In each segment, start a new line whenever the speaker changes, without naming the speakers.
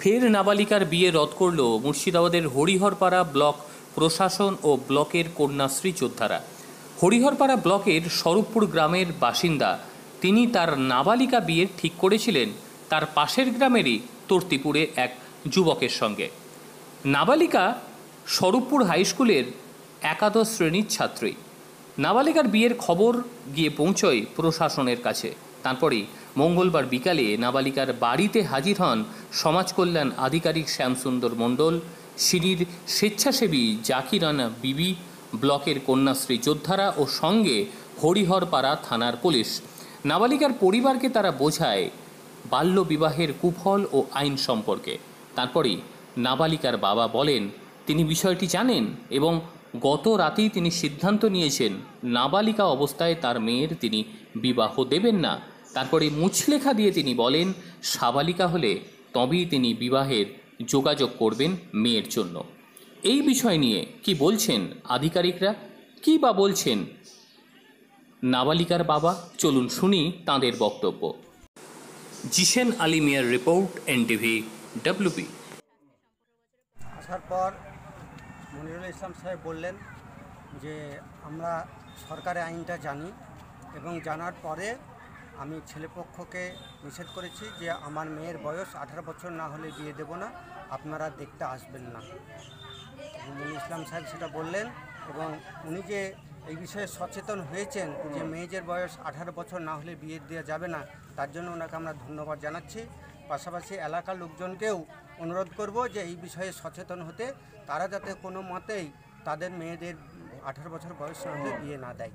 ফের নাবালিকার বিয়ে রদ করল মুর্শিদাবাদের হরিহরপাড়া ব্লক প্রশাসন ও ব্লকের কন্যাশ্রী যোদ্ধারা হরিহরপাড়া ব্লকের স্বরূপপুর গ্রামের বাসিন্দা তিনি তার নাবালিকা বিয়ে ঠিক করেছিলেন তার পাশের গ্রামেরই তর্তিপুরে এক যুবকের সঙ্গে নাবালিকা স্বরূপপুর হাইস্কুলের একাদশ শ্রেণীর ছাত্রী নাবালিকার বিয়ের খবর গিয়ে পৌঁছয় প্রশাসনের কাছে তারপরে মঙ্গলবার বিকালে নাবালিকার বাড়িতে হাজির হন সমাজকল্যাণ আধিকারিক শ্যামসুন্দর মণ্ডল সিঁড়ির স্বেচ্ছাসেবী জাকিরানা বিবি ব্লকের কন্যাশ্রী যোদ্ধারা ও সঙ্গে হরিহরপাড়া থানার পুলিশ নাবালিকার পরিবারকে তারা বোঝায় বাল্যবিবাহের কুফল ও আইন সম্পর্কে তারপরেই নাবালিকার বাবা বলেন তিনি বিষয়টি জানেন এবং গত রাতেই তিনি সিদ্ধান্ত নিয়েছেন নাবালিকা অবস্থায় তার মেয়ের তিনি বিবাহ দেবেন না তারপরে মুছলেখা দিয়ে তিনি বলেন সাবালিকা হলে তবেই তিনি বিবাহের যোগাযোগ করবেন মেয়ের জন্য এই বিষয় নিয়ে কি বলছেন আধিকারিকরা কি বা বলছেন নাবালিকার বাবা চলুন শুনি তাঁদের বক্তব্য জিসেন আলী মিয়ার রিপোর্ট এনটিভি ডব্লিউপি
আসার পর মনিরুল ইসলাম সাহেব বললেন যে আমরা সরকারের আইনটা জানি এবং জানার পরে আমি ছেলেপক্ষকে নিষেধ করেছি যে আমার মেয়ের বয়স আঠারো বছর না হলে বিয়ে দেব না আপনারা দেখতে আসবেন না মনির ইসলাম সাহেব সেটা বললেন এবং উনি যে এই বিষয়ে সচেতন হয়েছেন যে মেয়েদের বয়স আঠারো বছর না হলে বিয়ে দেওয়া যাবে না তার জন্য ওনাকে আমরা ধন্যবাদ জানাচ্ছি পাশাপাশি এলাকার লোকজনকেও অনুরোধ করব যে এই বিষয়ে সচেতন হতে তারা যাতে কোনো মতেই তাদের মেয়েদের আঠারো বছর বয়স হলে বিয়ে না দেয়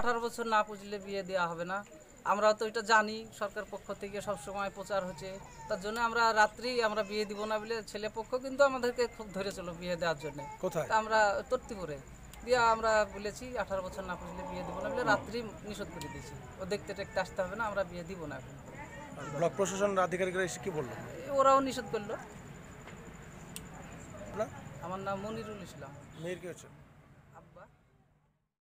আঠারো বছর না পুজলে বিয়ে দেওয়া হবে না আমরা তো এটা জানি সরকার পক্ষ থেকে সব সময় প্রচার হচ্ছে তার জন্য আমরা রাত্রি আমরা বিয়ে দিব না বলে ছেলে পক্ষ কিন্তু আমাদেরকে খুব ধরে চলো বিয়ে দেওয়ার জন্য কোথায় আমরা তর্তিপুরে দিয়ে আমরা বলেছি আঠারো বছর না পড়লে বিয়ে দিব না বলে রাত্রি নিষেধ করে দিয়েছি ও দেখতে টেকতে আসতে হবে না আমরা বিয়ে দিব না এখন
ব্লক প্রশাসন আধিকারিকরা এসে কি বললো
ওরাও নিষেধ করলো আমার নাম মনিরুল ইসলাম মেয়ের কি হচ্ছে